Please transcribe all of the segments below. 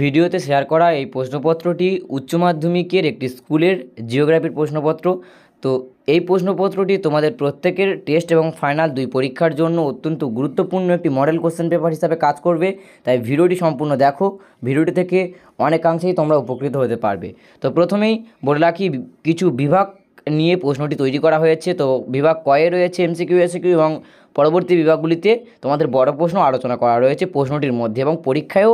ভিডিওতে শেয়ার করা এই প্রশ্নপত্রটি উচ্চ মাধ্যমিকের একটি স্কুলের জিওগ্রাফির প্রশ্নপত্র তো এই প্রশ্নপত্রটি তোমাদের প্রত্যেকের টেস্ট এবং ফাইনাল দুই পরীক্ষার জন্য অত্যন্ত গুরুত্বপূর্ণ একটি মডেল কোশ্চেন পেপার হিসাবে কাজ করবে তাই ভিডিওটি সম্পূর্ণ দেখো ভিডিওটি থেকে অনেকাংশেই তোমরা উপকৃত হতে পারবে তো প্রথমেই বলে রাখি কিছু বিভাগ নিয়ে প্রশ্নটি তৈরি করা হয়েছে তো বিভাগ কয়ে রয়েছে সিকিউ এসিকিউ এবং পরবর্তী বিভাগগুলিতে তোমাদের বড় প্রশ্ন আলোচনা করা রয়েছে প্রশ্নটির মধ্যে এবং পরীক্ষায়ও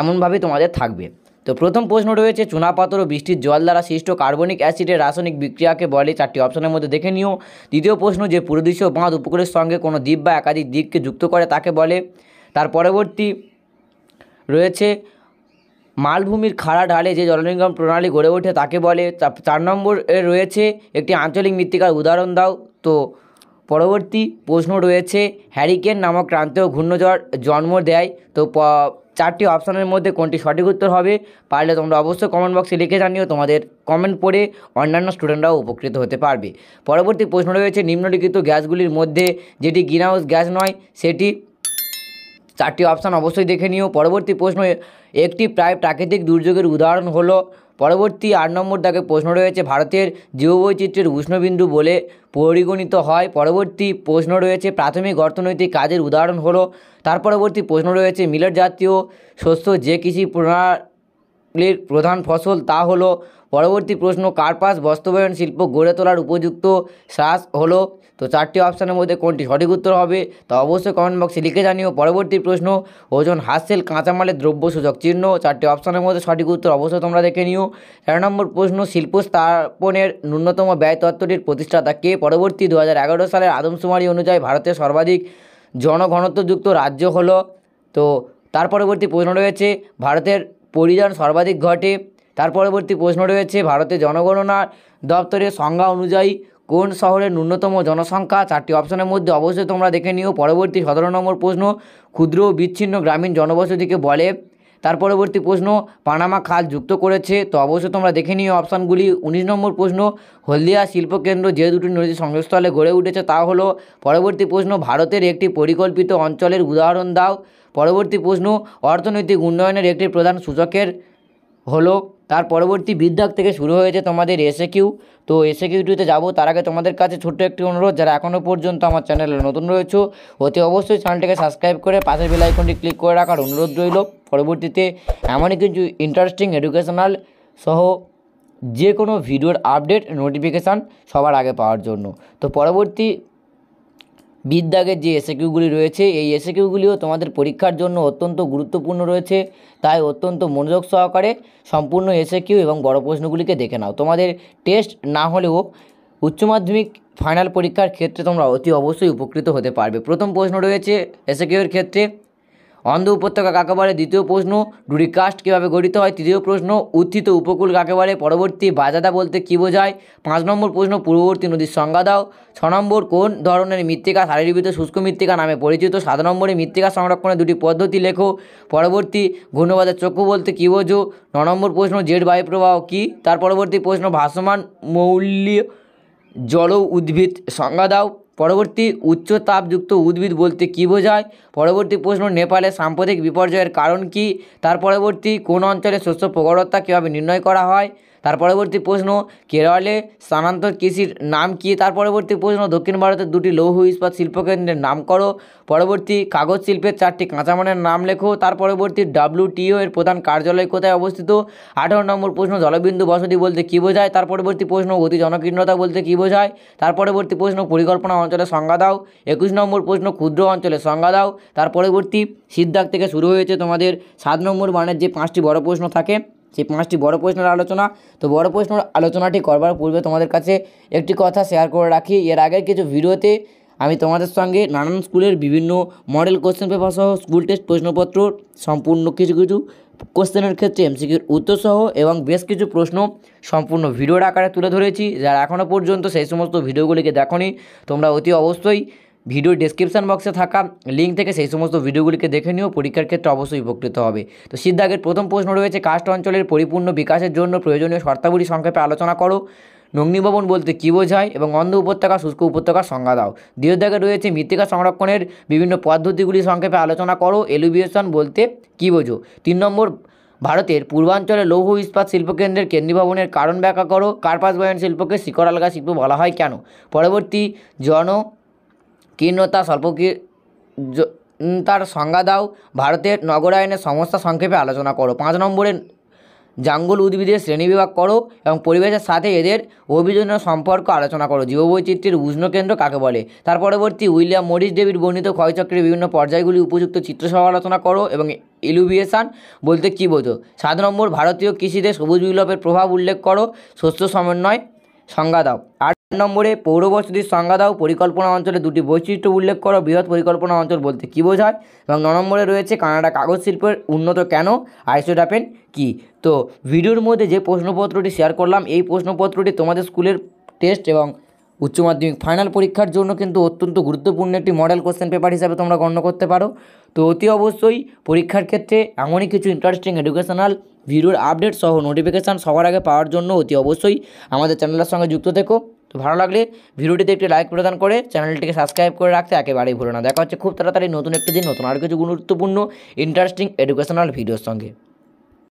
এমনভাবে তোমাদের থাকবে তো প্রথম প্রশ্ন রয়েছে চুনাপাতর ও বৃষ্টির জল দ্বারা সৃষ্ট কার্বনিক অ্যাসিডের রাসায়নিক বিক্রিয়াকে বলে চারটি অপশনের মধ্যে দেখে নিও দ্বিতীয় প্রশ্ন যে পুরুদেশীয় বাঁধ উপকূলের সঙ্গে কোনো দ্বীপ বা একাধিক দ্বীপকে যুক্ত করে তাকে বলে তার পরবর্তী রয়েছে মালভূমির খাড়া ঢালে যে জলনির্গম প্রণালী গড়ে ওঠে তাকে বলে চার নম্বর রয়েছে একটি আঞ্চলিক মৃত্তিকার উদাহরণ দাও তো পরবর্তী প্রশ্ন রয়েছে হ্যারিকেন নামক ক্রান্তীয় ঘূর্ণঝড় জন্ম দেয় তো চারটি অপশানের মধ্যে কোনটি সঠিক উত্তর হবে পারলে তোমরা অবশ্যই কমেন্ট বক্সে লিখে জানিও তোমাদের কমেন্ট পড়ে অন্যান্য স্টুডেন্টরাও উপকৃত হতে পারবে পরবর্তী প্রশ্ন রয়েছে নিম্নলিখিত গ্যাসগুলির মধ্যে যেটি গ্রিনহাউস গ্যাস নয় সেটি চারটি অপশান অবশ্যই দেখে নিও পরবর্তী প্রশ্ন একটি প্রায় প্রাকৃতিক দুর্যোগের উদাহরণ হলো পরবর্তী আট নম্বর দাগে প্রশ্ন রয়েছে ভারতের জীববৈচিত্র্যের উষ্ণবিন্দু বলে পরিগণিত হয় পরবর্তী প্রশ্ন রয়েছে প্রাথমিক অর্থনৈতিক কাজের উদাহরণ হলো তার পরবর্তী প্রশ্ন রয়েছে মিলেট জাতীয় শস্য যে কৃষি প্রণা এর প্রধান ফসল তা হলো পরবর্তী প্রশ্ন কার্পাস বস্ত্রবায়ন শিল্প গড়ে তোলার উপযুক্ত শ্বাস হলো তো চারটি অপশানের মধ্যে কোনটি সঠিক উত্তর হবে তা অবশ্যই কমেন্ট বক্সে লিখে জানিও পরবর্তী প্রশ্ন ওজন হাসেল কাঁচামালের দ্রব্য সূচক চিহ্ন চারটি অপশানের মধ্যে সঠিক উত্তর অবশ্যই তোমরা দেখে নিও এক নম্বর প্রশ্ন শিল্প স্থাপনের ন্যূনতম ব্যয় তত্ত্বটির প্রতিষ্ঠাতা কে পরবর্তী দু সালের আদমশুমারি অনুযায়ী ভারতের সর্বাধিক জনঘনত্বযুক্ত রাজ্য হলো তো তার পরবর্তী প্রশ্ন রয়েছে ভারতের পরিধান সর্বাধিক ঘটে তার পরবর্তী প্রশ্ন রয়েছে ভারতের জনগণনা দপ্তরের সংজ্ঞা অনুযায়ী কোন শহরের ন্যূনতম জনসংখ্যা চারটি অপশনের মধ্যে অবশ্যই তোমরা দেখে নিও পরবর্তী সতেরো নম্বর প্রশ্ন ক্ষুদ্র বিচ্ছিন্ন গ্রামীণ জনবসতিকে বলে তার পরবর্তী প্রশ্ন পানামা খাল যুক্ত করেছে তো অবশ্যই তোমরা দেখে নিও অপশানগুলি উনিশ নম্বর প্রশ্ন হলদিয়া শিল্পকেন্দ্র যে দুটি নদীর সংযোগস্থলে গড়ে উঠেছে তা হলো পরবর্তী প্রশ্ন ভারতের একটি পরিকল্পিত অঞ্চলের উদাহরণ দাও পরবর্তী প্রশ্ন অর্থনৈতিক উন্নয়নের একটি প্রধান সূচকের হলো তার পরবর্তী বিদ্যাক থেকে শুরু হয়েছে তোমাদের এসে কিউ তো এসে কিউটিতে যাবো তার আগে তোমাদের কাছে ছোট্ট একটি অনুরোধ যারা এখনও পর্যন্ত আমার চ্যানেলে নতুন রয়েছে অতি অবশ্যই চ্যানেলটিকে সাবস্ক্রাইব করে পাশের বেলাইকনটি ক্লিক করে রাখার অনুরোধ রইল পরবর্তীতে এমনই কিছু ইন্টারেস্টিং এডুকেশনাল সহ যে কোনো ভিডিওর আপডেট নোটিফিকেশান সবার আগে পাওয়ার জন্য তো পরবর্তী বিদ্যাগের যে এসএকিউগুলি রয়েছে এই এসএকিউগুলিও তোমাদের পরীক্ষার জন্য অত্যন্ত গুরুত্বপূর্ণ রয়েছে তাই অত্যন্ত মনোযোগ সহকারে সম্পূর্ণ এসএকিউ এবং বড় প্রশ্নগুলিকে দেখে নাও তোমাদের টেস্ট না হলেও উচ্চ মাধ্যমিক ফাইনাল পরীক্ষার ক্ষেত্রে তোমরা অতি অবশ্যই উপকৃত হতে পারবে প্রথম প্রশ্ন রয়েছে এসএকিউর ক্ষেত্রে অন্ধ উপত্যকা কাকে বলে দ্বিতীয় প্রশ্ন ডুরিকাস্ট কীভাবে গঠিত হয় তৃতীয় প্রশ্ন উত্থিত উপকূল কাকে বলে পরবর্তী বাজাদা বলতে কী বোঝায় পাঁচ নম্বর প্রশ্ন পূর্ববর্তী নদীর সংজ্ঞা দাও ছ নম্বর কোন ধরনের মৃত্তিকা শারীরিক শুষ্ক মৃত্তিকা নামে পরিচিত সাত নম্বরে মৃত্তিকা সংরক্ষণের দুটি পদ্ধতি লেখো পরবর্তী ঘূর্ণবাদের চক্ষু বলতে কী বোঝো ন নম্বর প্রশ্ন জেট বায়ুপ্রবাহ কী তার পরবর্তী প্রশ্ন ভাসমান মৌল্য জল উদ্ভিদ সংজ্ঞা দাও পরবর্তী উচ্চ তাপযুক্ত উদ্ভিদ বলতে কী বোঝায় পরবর্তী প্রশ্ন নেপালে সাম্প্রতিক বিপর্যয়ের কারণ কি তার পরবর্তী কোন অঞ্চলে শস্য প্রগড়তা কীভাবে নির্ণয় করা হয় তার পরবর্তী প্রশ্ন কেরলে স্থানান্তর কৃষির নাম কী তার পরবর্তী প্রশ্ন দক্ষিণ ভারতের দুটি লৌহ ইস্পাত শিল্পকেন্দ্রের নাম করো পরবর্তী কাগজ শিল্পের চারটি কাঁচামালের নাম লেখো তার পরবর্তী ডাব্লিউটিও এর প্রধান কার্যালয় কোথায় অবস্থিত আঠারো নম্বর প্রশ্ন জলবিন্দু বসতি বলতে কী বোঝায় তার পরবর্তী প্রশ্ন অতি জনকীর্ণতা বলতে কী বোঝায় তার পরবর্তী প্রশ্ন পরিকল্পনা অঞ্চলের সংজ্ঞা দাও একুশ নম্বর প্রশ্ন ক্ষুদ্র অঞ্চলে সংজ্ঞা দাও তার পরবর্তী সিদ্ধাক থেকে শুরু হয়েছে তোমাদের সাত নম্বর মানের যে পাঁচটি বড় প্রশ্ন থাকে সেই পাঁচটি বড় প্রশ্নের আলোচনা তো বড় প্রশ্ন আলোচনাটি করবার পূর্বে তোমাদের কাছে একটি কথা শেয়ার করে রাখি এর আগের কিছু ভিডিওতে আমি তোমাদের সঙ্গে নানান স্কুলের বিভিন্ন মডেল কোশ্চেন পেপার সহ স্কুল টেস্ট প্রশ্নপত্র সম্পূর্ণ কিছু কিছু কোশ্চেনের ক্ষেত্রে এমসিকিউর উত্তর সহ এবং বেশ কিছু প্রশ্ন সম্পূর্ণ ভিডিওর আকারে তুলে ধরেছি যারা এখনও পর্যন্ত সেই সমস্ত ভিডিওগুলিকে দেখনি তোমরা অতি অবশ্যই ভিডিও ডিসক্রিপশান বক্সে থাকা লিঙ্ক থেকে সেই সমস্ত ভিডিওগুলিকে দেখে নিয়েও পরীক্ষার ক্ষেত্রে অবশ্যই উপকৃত হবে তো সিদ্ধাগের প্রথম প্রশ্ন রয়েছে কাস্ট অঞ্চলের পরিপূর্ণ বিকাশের জন্য প্রয়োজনীয় শর্তাবলী সংক্ষেপে আলোচনা করো নগ্নিভবন বলতে কী বোঝায় এবং অন্ধ উপত্যকা শুষ্ক উপত্যকার সংজ্ঞা দাও দ্বিতীয় দাগে রয়েছে মৃত্তিকা সংরক্ষণের বিভিন্ন পদ্ধতিগুলি সংক্ষেপে আলোচনা করো এলুভিয়েশন বলতে কী বোঝো তিন নম্বর ভারতের পূর্বাঞ্চলে লৌহ ইস্পাত শিল্পকেন্দ্রের কেন্দ্রীভবনের কারণ ব্যাখ্যা করো কার্পাস বয়ন শিল্পকে শিকড় আলগা শিল্প বলা হয় কেন পরবর্তী জন কীর্ণতা স্বল্প তার সংজ্ঞা দাও ভারতের নগরায়নের সমস্যা সংক্ষেপে আলোচনা করো পাঁচ নম্বরে জাঙ্গল উদ্ভিদের শ্রেণীবিভাগ করো এবং পরিবেশের সাথে এদের অভিযোজন সম্পর্ক আলোচনা করো জীববৈচিত্র্যের উষ্ণ কেন্দ্র কাকে বলে তার পরবর্তী উইলিয়াম মরিস ডেভিড বর্ণিত ক্ষয়চক্রের বিভিন্ন পর্যায়গুলি উপযুক্ত চিত্রসহ আলোচনা করো এবং ইলুভিয়েশান বলতে কী বোঝো সাত নম্বর ভারতীয় কৃষিতে সবুজ বিপ্লবের প্রভাব উল্লেখ করো শস্য সমন্বয় সংজ্ঞা দাও আট নম্বরে পৌর সংজ্ঞা দাও পরিকল্পনা অঞ্চলে দুটি বৈশিষ্ট্য উল্লেখ করো বৃহৎ পরিকল্পনা অঞ্চল বলতে কী বোঝায় এবং ন নম্বরে রয়েছে কানাডা কাগজ শিল্পের উন্নত কেন আইসোডাপেন কি তো ভিডিওর মধ্যে যে প্রশ্নপত্রটি শেয়ার করলাম এই প্রশ্নপত্রটি তোমাদের স্কুলের টেস্ট এবং উচ্চ মাধ্যমিক ফাইনাল পরীক্ষার জন্য কিন্তু অত্যন্ত গুরুত্বপূর্ণ একটি মডেল কোশ্চেন পেপার হিসাবে তোমরা গণ্য করতে পারো তো অতি অবশ্যই পরীক্ষার ক্ষেত্রে এমনই কিছু ইন্টারেস্টিং এডুকেশনাল ভিডিওর আপডেট সহ নোটিফিকেশান সবার আগে পাওয়ার জন্য অতি অবশ্যই আমাদের চ্যানেলের সঙ্গে যুক্ত থেকো তো ভালো লাগলে ভিডিওটিতে একটি লাইক প্রদান করে চ্যানেলটিকে সাবস্ক্রাইব করে রাখতে একেবারেই ভুলো না দেখা হচ্ছে খুব তাড়াতাড়ি নতুন একটি দিন নতুন আর কিছু গুরুত্বপূর্ণ ইন্টারেস্টিং এডুকেশনাল ভিডিওর সঙ্গে